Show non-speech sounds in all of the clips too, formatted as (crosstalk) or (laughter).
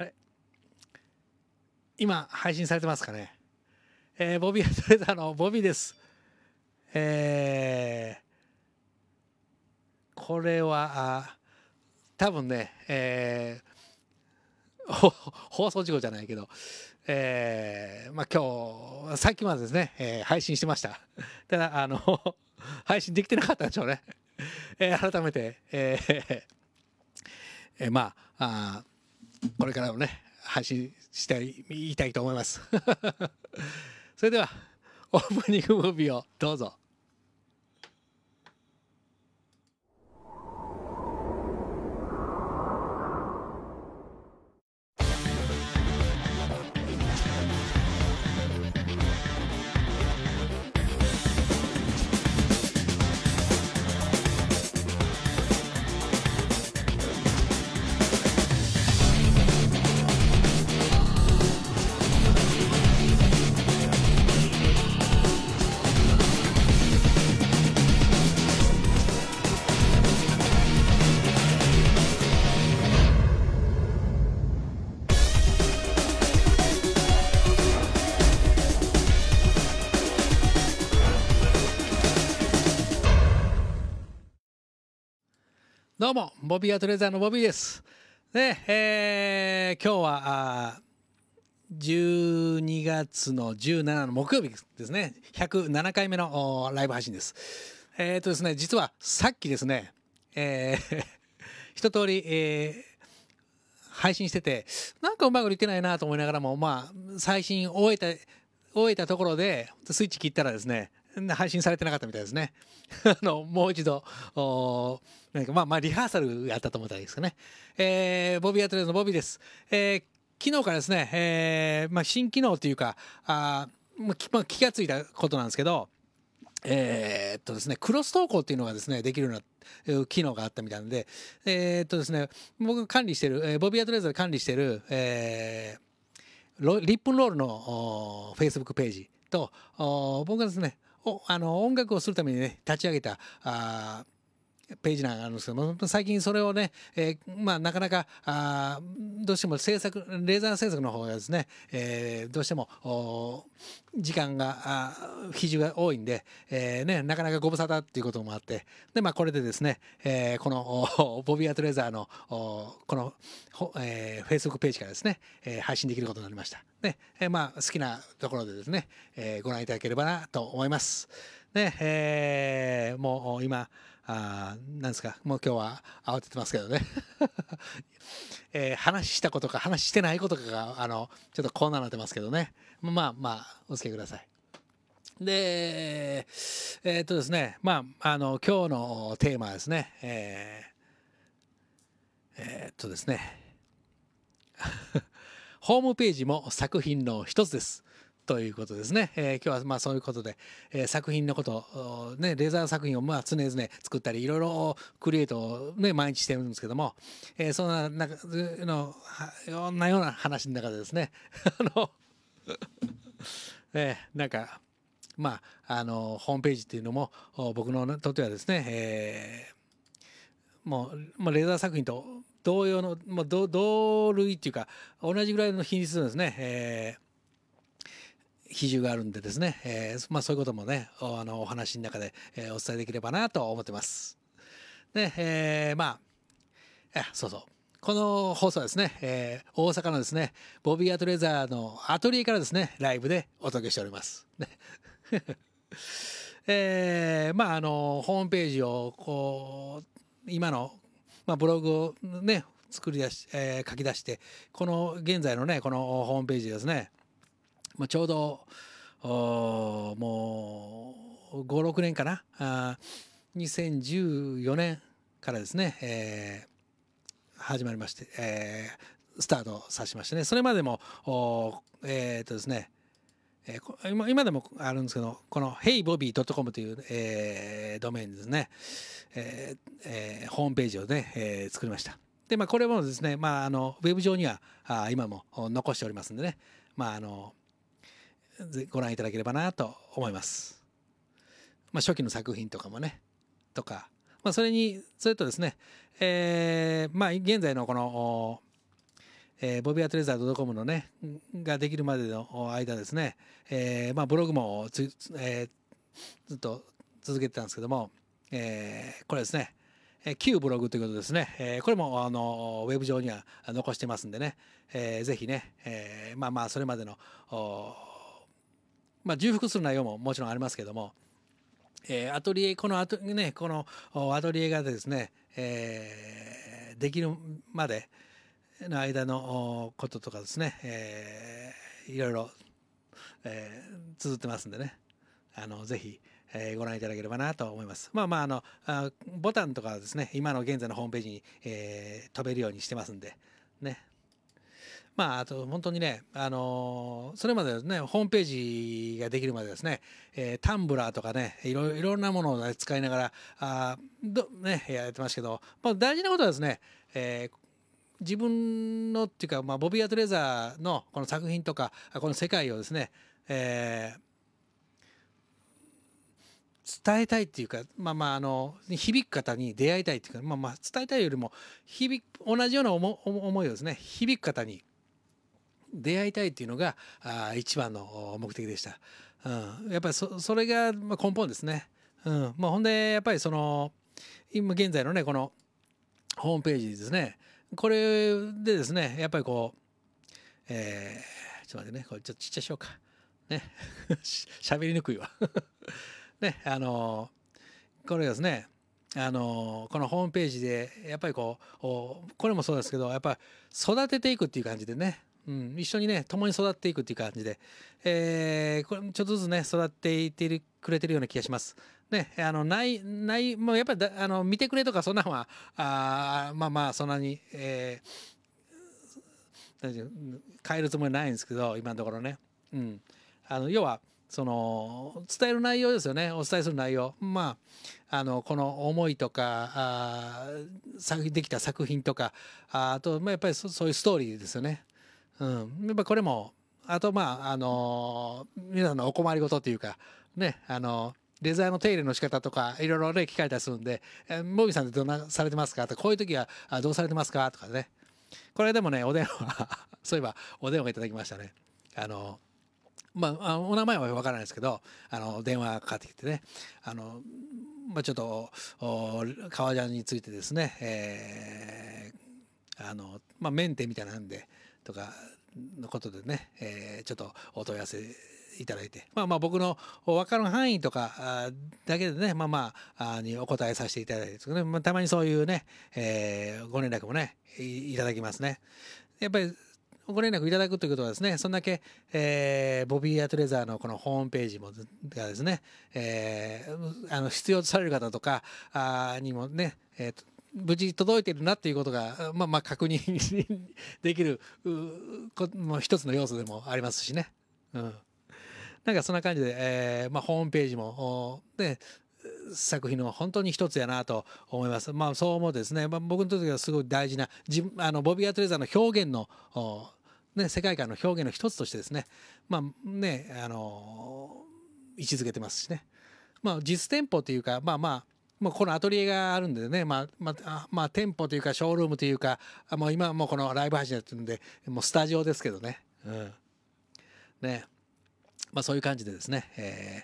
あれ今配信されてますかねえー、ボビートレーダーのボビーです。えー、これは、あ多分ね、えー、放送事故じゃないけど、えー、まあ今日、さっきまでですね、えー、配信してました。ただ、あの、配信できてなかったんでしょうね。えー、改めて、えー、えー、まあ、あこれからもね配信していたいと思います (laughs) それではオープニングムービーをどうぞどうも、ボビーアトレーザーのボビーです。ね、えー、今日は、12月の17の木曜日ですね、107回目のライブ配信です。えっ、ー、とですね、実はさっきですね、えー、(laughs) 一通り、えー、配信してて、なんかうまくいってないなと思いながらも、まあ、最新終えた、終えたところで、スイッチ切ったらですね、配信されてなかったみたいですね。(laughs) あのもう一度なんかまあまあリハーサルやったと思ったらいいですかね。えー、ボビーアトレーズのボビーです。えー、昨日からですね、えーまあ、新機能というかあ、まあ、気が付いたことなんですけど。えー、っとですね、クロス投稿っていうのがですね、できるような機能があったみたいなので、えー、っとですね、僕が管理してる、えー、ボビーアトレーザー管理してる、えー、リップンロールのフェイスブックページと、僕がですね、あの音楽をするためにね立ち上げたあページなんかあるんですけども最近それをね、えー、まあ、なかなかあどうしても制作レーザー制作の方がですね、えー、どうしても時間が比重が多いんで、えー、ね、なかなかご無沙汰っていうこともあってで、まあ、これでですね、えこのボビー・アトレザーのこの、えェ Facebook ページからですね、え配信できることになりました。ねえまあ、好きなところでですね、えご覧いただければなと思います。ねえもう今あなんですかもう今日は慌ててますけどね (laughs) えー、話したことか話してないことかがあのちょっとこうなってますけどねまあまあお付きいください。でえー、っとですねまああの今日のテーマですねえー、えー、っとですね (laughs) ホームページも作品の一つです。ということですね、えー、今日はまあそういうことで、えー、作品のことねレーザー作品をまあ常々作ったりいろいろクリエイトをね毎日してるんですけども、えー、そんななのいろんなような話の中でですね (laughs) あのえー、なんかまああのホームページっていうのも僕のとってはですね、えー、もう、まあ、レーザー作品と同様の、まあ、同類っていうか同じぐらいの品質ですね、えー比重があるんでですね、えー、まあ、そういうこともねあのお話の中で、えー、お伝えできればなと思ってます。で、えー、まあそうそうこの放送はですね、えー、大阪のですねボビー・アトレザーのアトリエからですねライブでお届けしております。ね (laughs) えー、まああのホームページをこう今の、まあ、ブログをね作り出し、えー、書き出してこの現在のねこのホームページですねまあ、ちょうどもう56年かなあ2014年からですね、えー、始まりまして、えー、スタートさしましてねそれまでもえっ、ー、とですねえー、今今でもあるんですけどこの HeyBobby.com という、えー、ドメインですね、えーえー、ホームページをね、えー、作りましたでまあこれもですね、まあ、あのウェブ上にはあ今も残しておりますんでねまああのご覧いただければなと思います。まあ、初期の作品とかもね、とか、まあ、それに、それとですね、えー、まあ、現在のこの、えー、ボビアトレザー .com のね、ができるまでの間ですね、えー、まあ、ブログもつ、えー、ずっと続けてたんですけども、えー、これですね、えー、旧ブログということですね、えー、これも、あの、ウェブ上には残してますんでね、えー、ぜひね、えー、まあまあ、それまでの、おまあ、重複する内容ももちろんありますけども、えー、アトリエこのアト,、ね、このアトリエがですね、えー、できるまでの間のこととかですね、えー、いろいろ、えー、綴ってますんでねあのぜひ、えー、ご覧いただければなと思います。まあまああのあボタンとかはですね今の現在のホームページに、えー、飛べるようにしてますんでねまあ、あと本当にね、あのー、それまでですね、ホームページができるまでですね、えー、タンブラーとかね、いろいろなものを、使いながら、あどね、やってますけど、まあ、大事なことはですね、えー、自分のっていうか、まあ、ボビー・アトレザーのこの作品とか、この世界をですね、えー伝えたいっていうか、まあまあ、あの、響く方に出会いたいっていうか、まあまあ、伝えたいよりも、響く、同じような思思いをですね、響く方に出会いたいっていうのがあ一番の目的でした。うん、やっぱりそそれが根本ですね。うんまあ、ほんでやっぱりその今現在のねこのホームページですねこれでですねやっぱりこう、えー、ちょっと待ってねこれちょっとちっちゃいしようかね (laughs) しゃべりにくいわ (laughs) ねあのこれですねあのこのホームページでやっぱりこうこれもそうですけどやっぱ育てていくっていう感じでねうん、一緒にね共に育っていくっていう感じで、えー、これちょっとずつね育っていってくれてるような気がします。ね、あのないないもうやっぱりあの見てくれとかそんなんはあまあまあそんなに、えー、変えるつもりないんですけど今のところね。うん、あの要はその伝える内容ですよねお伝えする内容まああのこの思いとかあ作できた作品とかあと、まあ、やっぱりそういうストーリーですよねうん、やっぱこれもあとまああのー、皆さんのお困りごとというかねあのー、レザーの手入れの仕方とかいろいろね聞かれたりするんで「えー、モビさんってどんなされてますか?」とか「こういう時はどうされてますか?」とかねこれでもねお電話 (laughs) そういえばお電話いただきましたねあのまあ、お名前は分からないですけど、あの、電話かかってきてね、あの、まあ、ちょっと、革ジャンについてですね、えー、あの、まあ、メンテみたいなんで、とかのことでね、えー、ちょっとお問い合わせいただいて、まあまあ僕の分かる範囲とかだけでね、まあまあにお答えさせていただいてですけど、ね、まあ、たまにそういうね、えー、ご連絡もねい、いただきますね。やっぱりご連絡いただくということはですね、そんだけ、えー、ボビー・アトレザーのこのホームページもがですね、えー、あの必要とされる方とかあにもね、えー、無事届いてるなっていうことが、まあ、まあ確認 (laughs) できるもう一つの要素でもありますしね。うん、なんかそんな感じで、えーまあ、ホームページもで作品の本当に一つやなと思います。まあそう思うですね、まあ、僕にとってはすごい大事なあのボビー・アトレザーの表現のね、世界観の表現の一つとしてですね、まあね、あのー、位置づけてますしね。まあ実店舗というか、まあまあ、まあ、このアトリエがあるんでね、まあ、まあ、まあ、店舗というか、ショールームというか、もう今はもうこのライブ配信やってるんで、もうスタジオですけどね。うん。ね。まあ、そういう感じでですね、え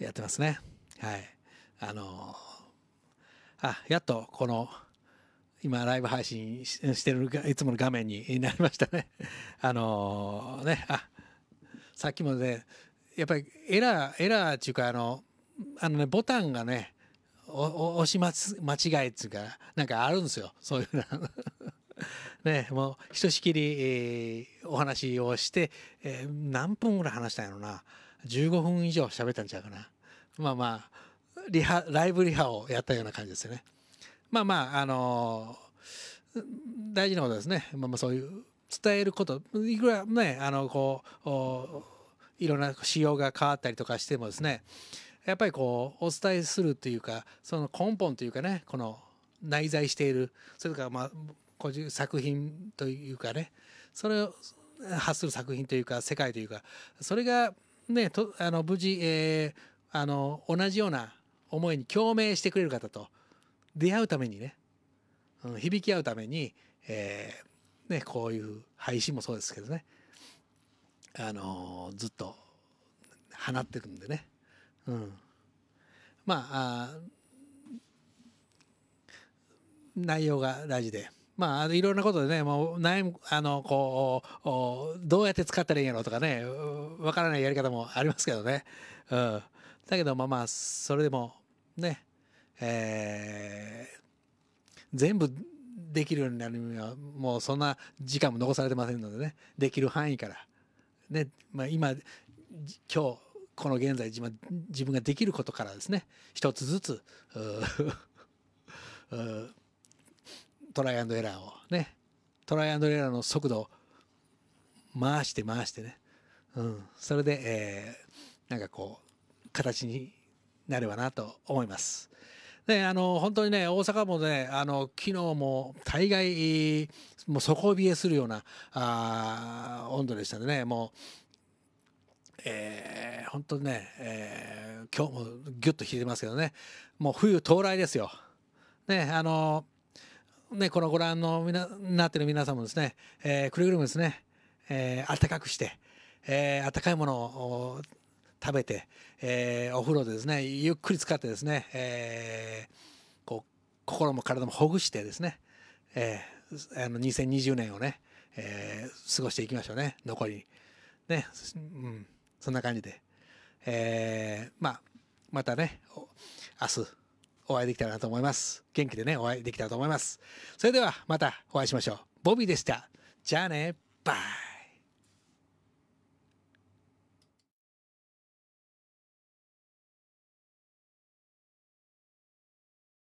ー、やってますね。はい。あのー、あ、やっとこの、今ライブ配信してるいつもの画面になりましたね。(laughs) あのー、ね、あ、さっきもね、やっぱりエラー、エラーっていうかあの、あのね、ボタンがね、押し間違いっていうかなんかあるんですよそういうの (laughs) ねもうひとしきり、えー、お話をして、えー、何分ぐらい話したんやろな15分以上喋ったんちゃうかなまあまあリハライブリハをやったような感じですよねまあまああのー、大事なことですね、まあ、まあそういう伝えることいくらねあのこういろんな仕様が変わったりとかしてもですねやっぱりこうお伝えするというかその根本というかねこの内在しているそれからまあ個人作品というかねそれを発する作品というか世界というかそれがねとあの無事、えー、あの同じような思いに共鳴してくれる方と出会うためにね、うん、響き合うために、えー、ね、こういう配信もそうですけどねあのずっと放ってるんでね。うん、まあ内容が大事で。まあ、いろんなことでね、もう悩む、あの、こう、どうやって使ったらいいんやろうとかね、わからないやり方もありますけどね。うん。だけど、まあまあ、それでも、ね、えー、全部できるようになるには、もうそんな時間も残されてませんのでね、できる範囲から、ね、まあ今、今日、この現在自分ができることからですね一つずつトライアンドエラーをねトライアンドエラーの速度を回して回してね、うん、それで、えー、なんかこう形になればなと思います。ね、あの本当にね大阪もねあの昨日も大概もう底冷えするようなあ温度でしたねもうえー、本当ね、えー、今日もぎゅっと冷えてますけどねもう冬到来ですよ。ねあのねこのご覧のみななってる皆さんもですね、えー、くれぐれもですね、えー、暖かくして、えー、暖かいものを食べて、えー、お風呂でですねゆっくり使ってですね、えー、こう心も体もほぐしてですね、えー、あの2020年をね、えー、過ごしていきましょうね残りね、うんそんな感じで、えー、まあ、またね、明日お会いできたらなと思います。元気でね、お会いできたらと思います。それではまたお会いしましょう。ボビーでした。じゃあね、バイ。